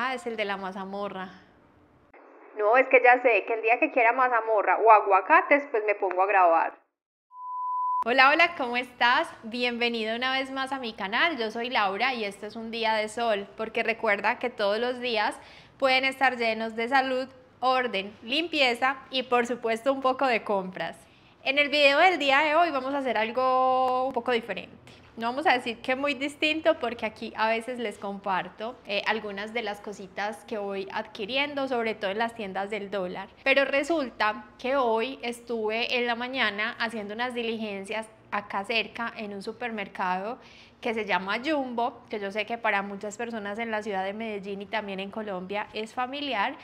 Ah, es el de la mazamorra. No, es que ya sé que el día que quiera mazamorra o aguacates, pues me pongo a grabar. Hola, hola, ¿cómo estás? Bienvenido una vez más a mi canal. Yo soy Laura y este es un día de sol, porque recuerda que todos los días pueden estar llenos de salud, orden, limpieza y por supuesto un poco de compras. En el video del día de hoy vamos a hacer algo un poco diferente. No vamos a decir que muy distinto porque aquí a veces les comparto eh, algunas de las cositas que voy adquiriendo, sobre todo en las tiendas del dólar. Pero resulta que hoy estuve en la mañana haciendo unas diligencias acá cerca en un supermercado que se llama Jumbo, que yo sé que para muchas personas en la ciudad de Medellín y también en Colombia es familiar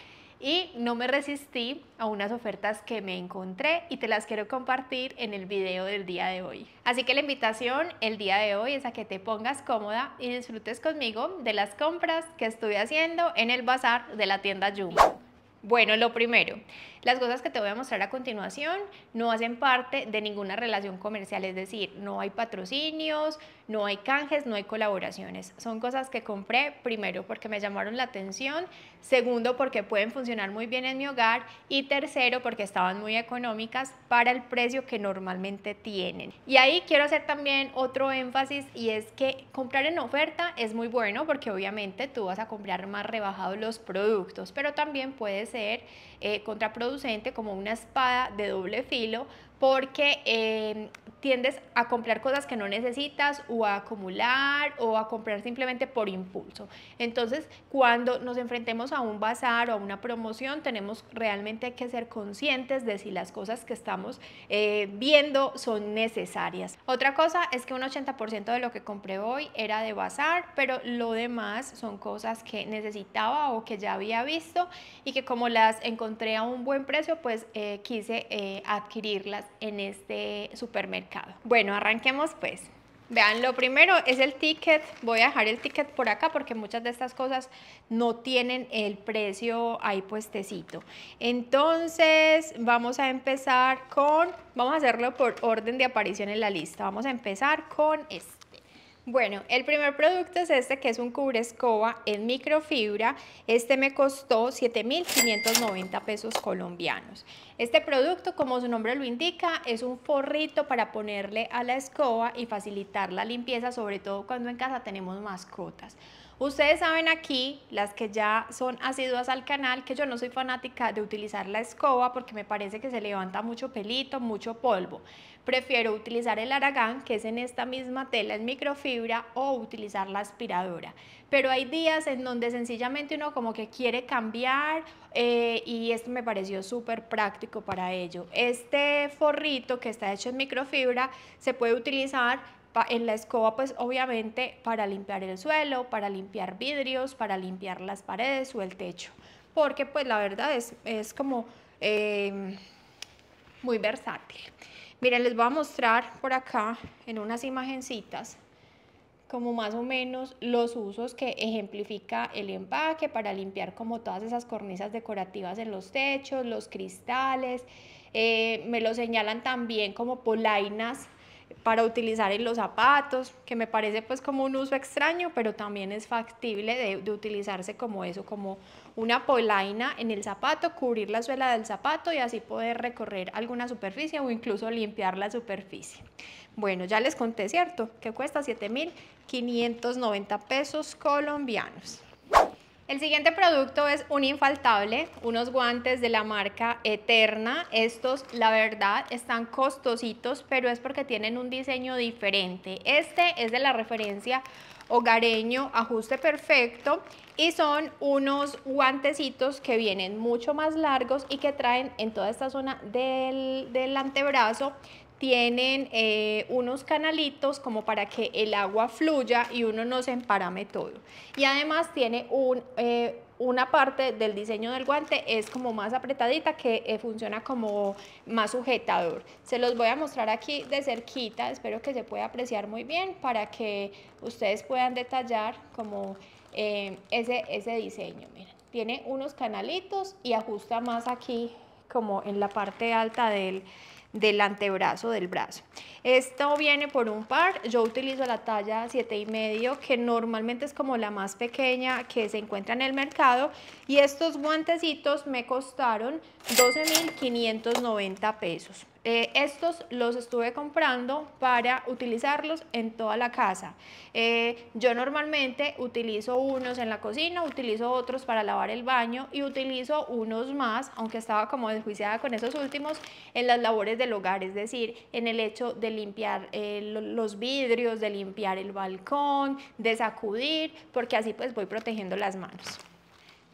y no me resistí a unas ofertas que me encontré y te las quiero compartir en el video del día de hoy. Así que la invitación el día de hoy es a que te pongas cómoda y disfrutes conmigo de las compras que estuve haciendo en el bazar de la tienda Jumbo. Bueno, lo primero, las cosas que te voy a mostrar a continuación no hacen parte de ninguna relación comercial, es decir, no hay patrocinios, no hay canjes, no hay colaboraciones. Son cosas que compré primero porque me llamaron la atención, segundo porque pueden funcionar muy bien en mi hogar y tercero porque estaban muy económicas para el precio que normalmente tienen. Y ahí quiero hacer también otro énfasis y es que comprar en oferta es muy bueno porque obviamente tú vas a comprar más rebajados los productos, pero también puedes ser eh, contraproducente como una espada de doble filo porque em, tiendes a comprar cosas que no necesitas o a acumular o a comprar simplemente por impulso. Entonces, cuando nos enfrentemos a un bazar o a una promoción, tenemos realmente que ser conscientes de si las cosas que estamos eh, viendo son necesarias. Otra cosa es que un 80% de lo que compré hoy era de bazar, pero lo demás son cosas que necesitaba o que ya había visto y que como las encontré a un buen precio, pues eh, quise eh, adquirirlas en este supermercado. Bueno, arranquemos pues. Vean, lo primero es el ticket. Voy a dejar el ticket por acá porque muchas de estas cosas no tienen el precio ahí puestecito. Entonces, vamos a empezar con, vamos a hacerlo por orden de aparición en la lista. Vamos a empezar con este. Bueno, el primer producto es este que es un cubre escoba en microfibra. Este me costó 7.590 pesos colombianos. Este producto, como su nombre lo indica, es un forrito para ponerle a la escoba y facilitar la limpieza, sobre todo cuando en casa tenemos mascotas. Ustedes saben aquí, las que ya son asiduas al canal, que yo no soy fanática de utilizar la escoba porque me parece que se levanta mucho pelito, mucho polvo. Prefiero utilizar el aragán, que es en esta misma tela, en microfibra, o utilizar la aspiradora. Pero hay días en donde sencillamente uno como que quiere cambiar eh, y esto me pareció súper práctico para ello. Este forrito que está hecho en microfibra se puede utilizar en la escoba, pues obviamente para limpiar el suelo, para limpiar vidrios, para limpiar las paredes o el techo. Porque pues la verdad es, como em, muy versátil. Miren, les voy a mostrar por acá en unas imagencitas como más o menos los usos que ejemplifica el empaque para limpiar como todas esas cornisas decorativas en los techos, los cristales. Eh, me lo señalan también como polainas para utilizar en los zapatos, que me parece pues como un uso extraño, pero también es factible de, utilizarse como eso, como una polaina en el zapato, cubrir la suela del zapato y así poder recorrer alguna superficie o incluso limpiar la superficie. Bueno, ya les conté, ¿cierto? Que cuesta 7.590 pesos colombianos. El siguiente producto es un infaltable, unos guantes de la marca Eterna. Estos, la verdad, están costositos, pero es porque tienen un diseño diferente. Este es de la referencia hogareño, ajuste perfecto y son unos guantecitos que vienen mucho más largos y que traen en toda esta zona del, del antebrazo tienen eh, unos canalitos como para que el agua fluya y uno no se emparame todo. Y además tiene un, eh, una parte del diseño del guante, es como más apretadita que eh, funciona como más sujetador. Se los voy a mostrar aquí de cerquita, espero que se pueda apreciar muy bien para que ustedes puedan detallar como ese, ese diseño. tiene unos canalitos y ajusta más aquí como en la parte alta del del antebrazo del brazo. Esto viene por un par, yo utilizo la talla y medio que normalmente es como la más pequeña que se encuentra en el mercado y estos guantecitos me costaron 12.590 pesos. Eh, estos los estuve comprando para utilizarlos en toda la casa. Eh, yo normalmente utilizo unos en la cocina, utilizo otros para lavar el baño y utilizo unos más, aunque estaba como desjuiciada con esos últimos, en las labores del hogar, es decir, en el hecho de limpiar eh, los vidrios, de limpiar el balcón, de sacudir, porque así pues voy protegiendo las manos.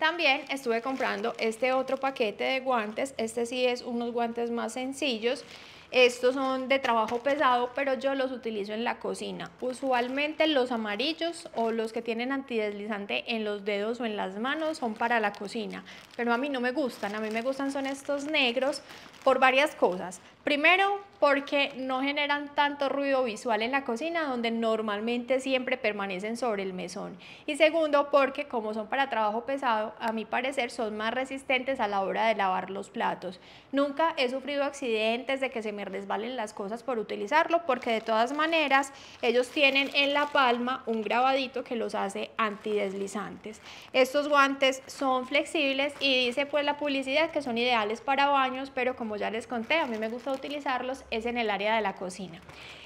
También estuve comprando este otro paquete de guantes, este sí es unos guantes más sencillos, estos son de trabajo pesado, pero yo los utilizo en la cocina. Usualmente los amarillos o los que tienen antideslizante en los dedos o en las manos son para la cocina, pero a mí no me gustan. A mí me gustan son estos negros por varias cosas. Primero, porque no generan tanto ruido visual en la cocina, donde normalmente siempre permanecen sobre el mesón. Y segundo, porque como son para trabajo pesado, a mi parecer son más resistentes a la hora de lavar los platos. Nunca he sufrido accidentes de que se me les resbalen las cosas por utilizarlo, porque de todas maneras ellos tienen en la palma un grabadito que los hace antideslizantes. Estos guantes son flexibles y dice pues la publicidad que son ideales para baños, pero como ya les conté, a mí me gusta utilizarlos, es en el área de la cocina.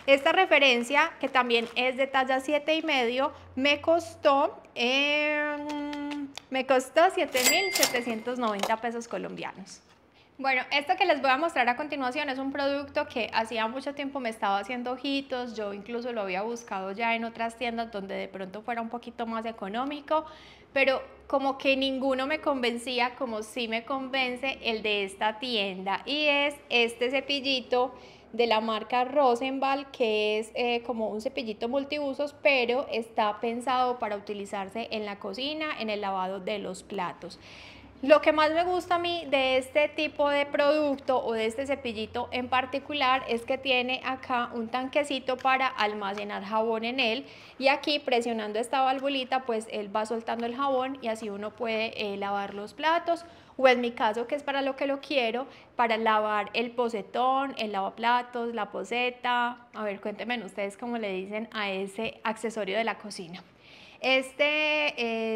Esta referencia, que también es de talla 7 y medio, me costó... Eh, mm, me costó 7.790 pesos colombianos. Bueno, esto que les voy a mostrar a continuación es un producto que hacía mucho tiempo me estaba haciendo ojitos, yo incluso lo había buscado ya en otras tiendas donde de pronto fuera un poquito más económico, pero como que ninguno me convencía como sí me convence el de esta tienda y es este cepillito de la marca Rosenval, que es eh, como un cepillito multiusos, pero está pensado para utilizarse en la cocina, en el lavado de los platos. Lo que más me gusta a mí de este tipo de producto o de este cepillito en particular es que tiene acá un tanquecito para almacenar jabón en él y aquí presionando esta valvulita pues él va soltando el jabón y así uno puede eh, lavar los platos o en mi caso que es para lo que lo quiero, para lavar el posetón, el lavaplatos, la poseta, a ver cuéntenme ustedes cómo le dicen a ese accesorio de la cocina. Este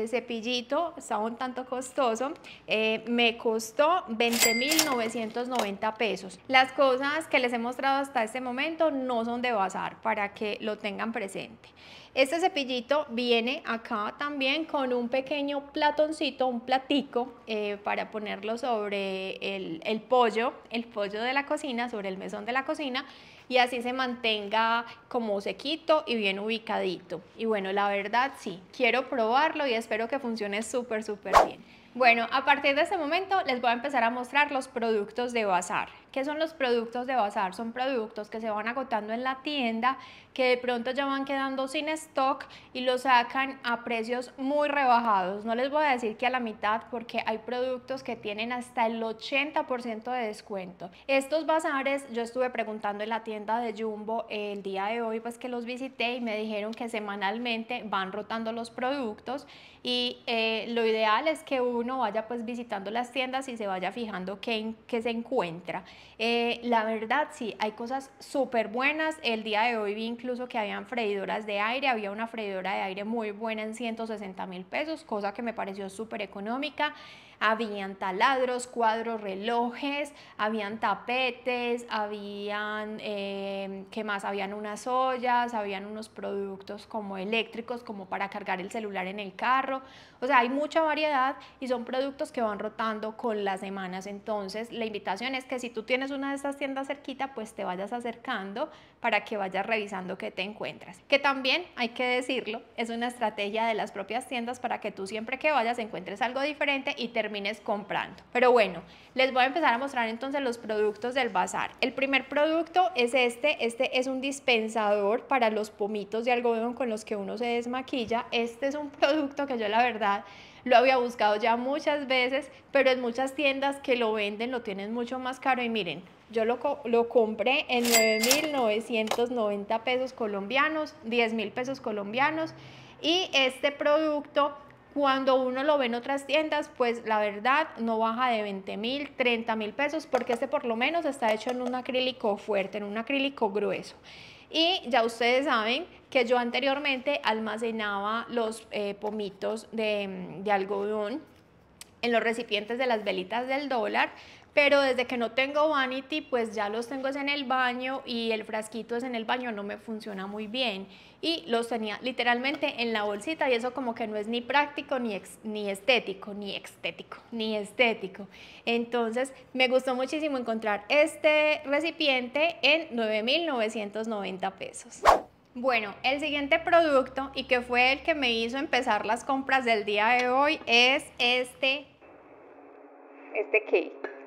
eh, cepillito está un tanto costoso, eh, me costó 20.990 pesos. Las cosas que les he mostrado hasta este momento no son de bazar, para que lo tengan presente. Este cepillito viene acá también con un pequeño platoncito, un platico, eh, para ponerlo sobre el, el pollo, el pollo de la cocina, sobre el mesón de la cocina, y así se mantenga como sequito y bien ubicadito. Y bueno, la verdad sí, quiero probarlo y espero que funcione súper, súper bien. Bueno, a partir de este momento les voy a empezar a mostrar los productos de Bazar. ¿Qué son los productos de bazar? Son productos que se van agotando en la tienda, que de pronto ya van quedando sin stock y los sacan a precios muy rebajados. No les voy a decir que a la mitad porque hay productos que tienen hasta el 80% de descuento. Estos bazares yo estuve preguntando en la tienda de Jumbo el día de hoy, pues que los visité y me dijeron que semanalmente van rotando los productos y eh, lo ideal es que uno vaya pues visitando las tiendas y se vaya fijando qué, qué se encuentra. Eh, la verdad, sí, hay cosas súper buenas. El día de hoy vi incluso que habían freidoras de aire, había una freidora de aire muy buena en 160 mil pesos, cosa que me pareció súper económica. Habían taladros, cuadros, relojes, habían tapetes, habían, em, ¿qué más? Habían unas ollas, habían unos productos como eléctricos, como para cargar el celular en el carro. O sea, hay mucha variedad y son productos que van rotando con las semanas. Entonces, la invitación es que si tú tienes una de estas tiendas cerquita, pues te vayas acercando para que vayas revisando qué te encuentras. Que también, hay que decirlo, es una estrategia de las propias tiendas para que tú siempre que vayas encuentres algo diferente y te termines comprando. Pero bueno, les voy a empezar a mostrar entonces los productos del bazar. El primer producto es este, este es un dispensador para los pomitos de algodón con los que uno se desmaquilla. Este es un producto que yo la verdad lo había buscado ya muchas veces, pero en muchas tiendas que lo venden lo tienen mucho más caro y miren, yo lo, lo compré en 9.990 pesos colombianos, 10.000 pesos colombianos y este producto cuando uno lo ve en otras tiendas, pues la verdad no baja de 20 mil, 30 mil pesos, porque este por lo menos está hecho en un acrílico fuerte, en un acrílico grueso. Y ya ustedes saben que yo anteriormente almacenaba los eh, pomitos de algodón en los recipientes de las velitas del dólar pero desde que no tengo vanity, pues ya los tengo en el baño y el frasquito es en el baño, no me funciona muy bien. Y los tenía literalmente en la bolsita y eso como que no es ni práctico, ni, ni estético, ni estético, ni estético. Entonces me gustó muchísimo encontrar este recipiente en 9.990 pesos. Bueno, el siguiente producto y que fue el que me hizo empezar las compras del día de hoy es este... Este cake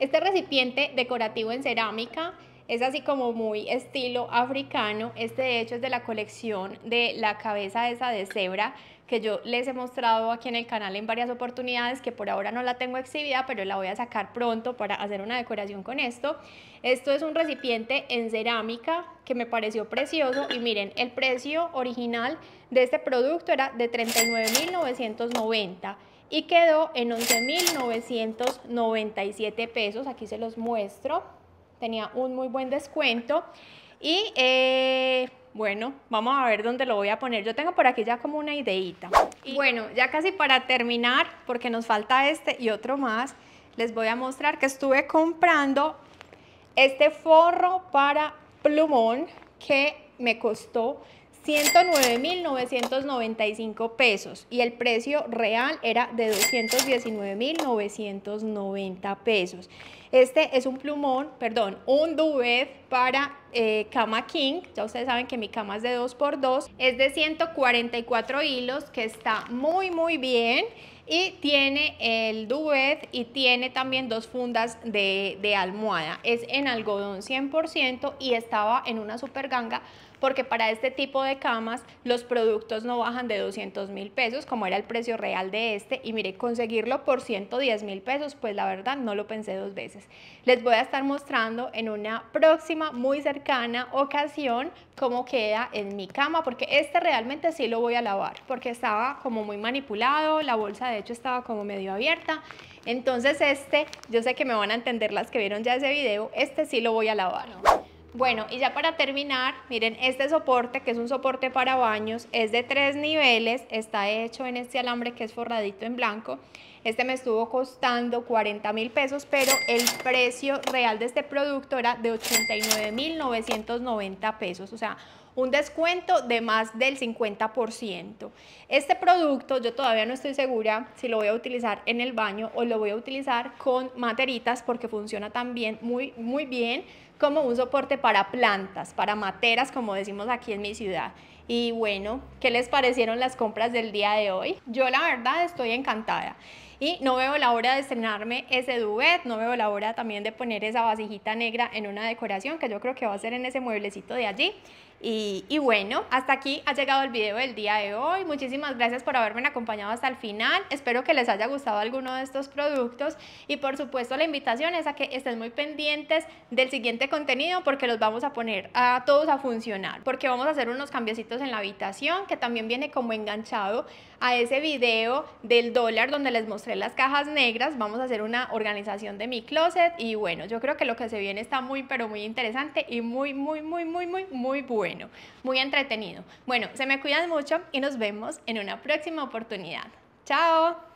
este recipiente decorativo en cerámica es así como muy estilo africano. Este de hecho es de la colección de la cabeza esa de cebra que yo les he mostrado aquí en el canal en varias oportunidades, que por ahora no la tengo exhibida, pero la voy a sacar pronto para hacer una decoración con esto. Esto es un recipiente en cerámica que me pareció precioso y miren, el precio original de este producto era de $39,990 y quedó en 11.997 pesos. Aquí se los muestro. Tenía un muy buen descuento. Y eh, bueno, vamos a ver dónde lo voy a poner. Yo tengo por aquí ya como una ideita. Y bueno, ya casi para terminar, porque nos falta este y otro más, les voy a mostrar que estuve comprando este forro para plumón que me costó 109.995 pesos y el precio real era de 219.990 pesos. Este es un plumón, perdón, un duvet para eh, cama king. Ya ustedes saben que mi cama es de 2x2. Es de 144 hilos, que está muy, muy bien. Y tiene el duvet y tiene también dos fundas de, de almohada. Es en algodón 100% y estaba en una super ganga porque para este tipo de camas los productos no bajan de 200 mil pesos, como era el precio real de este, y mire, conseguirlo por 110 mil pesos, pues la verdad no lo pensé dos veces. Les voy a estar mostrando en una próxima, muy cercana ocasión, cómo queda en mi cama, porque este realmente sí lo voy a lavar, porque estaba como muy manipulado, la bolsa de hecho estaba como medio abierta, entonces este, yo sé que me van a entender las que vieron ya ese video, este sí lo voy a lavar. Bueno, y ya para terminar, miren, este soporte, que es un soporte para baños, es de tres niveles, está hecho en este alambre que es forradito en blanco. Este me estuvo costando 40 mil pesos, pero el precio real de este producto era de $89,990 pesos, o sea, un descuento de más del 50%. Este producto yo todavía no estoy segura si lo voy a utilizar en el baño o lo voy a utilizar con materitas porque funciona también muy, muy bien como un soporte para plantas, para materas, como decimos aquí en mi ciudad. Y bueno, ¿qué les parecieron las compras del día de hoy? Yo la verdad estoy encantada. Y no veo la hora de estrenarme ese duvet no veo la hora también de poner esa vasijita negra en una decoración que yo creo que va a ser en ese mueblecito de allí. Y, bueno, hasta aquí ha llegado el video del día de hoy. Muchísimas gracias por haberme acompañado hasta el final. Espero que les haya gustado alguno de estos productos y por supuesto la invitación es a que estén muy pendientes del siguiente contenido porque los vamos a poner a todos a funcionar, porque vamos a hacer unos cambiecitos en la habitación que también viene como enganchado a ese video del dólar donde les mostré las cajas negras. Vamos a hacer una organización de mi closet y bueno, yo creo que lo que se viene está muy pero muy interesante y muy muy muy muy muy muy bueno muy entretenido. Bueno, se me cuidan mucho y nos vemos en una próxima oportunidad. ¡Chao!